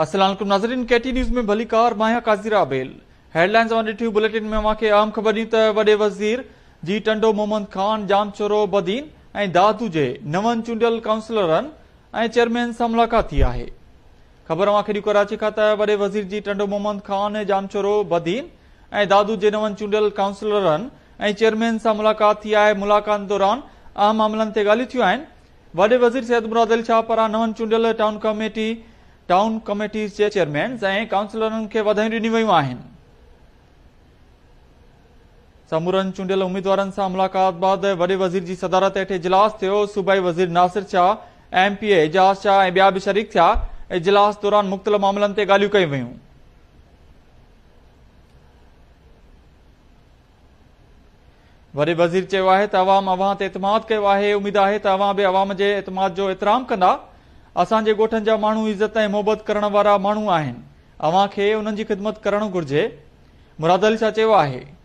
वॾे वज़ीर जी टंडो मोहम्मदरो बदीन ऐं दादू चूंडियल काउंसलर ऐं चेयरमैन सां आहे ख़बर खां त वॾे वज़ीर जी टंडो मोहम्मद ख़ान ऐं जामचोरो बदीन ऐं दादू जे नवन चूंडियल काउंसलरनि ऐं चेयरमैन सां मुलाक़ात थी आहे टाउन कमेटीज़ जे चेयरमैन्स ऐं काउंसलरनि खे मुलाक़ात वॾे वज़ीर जी सदारत हेठि इजलास थियो सूबाई वज़ीर नासिर शाह एमपी इजहज़ शाह ऐं ॿिया बि शरीक थिया इजलास दौरान मुख़्तलिफ़ मामलनि ते ॻाल्हियूं कयूं चयो आहे असांजे ॻोठनि जा माण्हू इज़त ऐं मोहबत करण वारा माण्हू आहिनि अव्हां खे उन्हनि जी ख़िदमत करणु घुरिजे मुरादली सां चयो आहे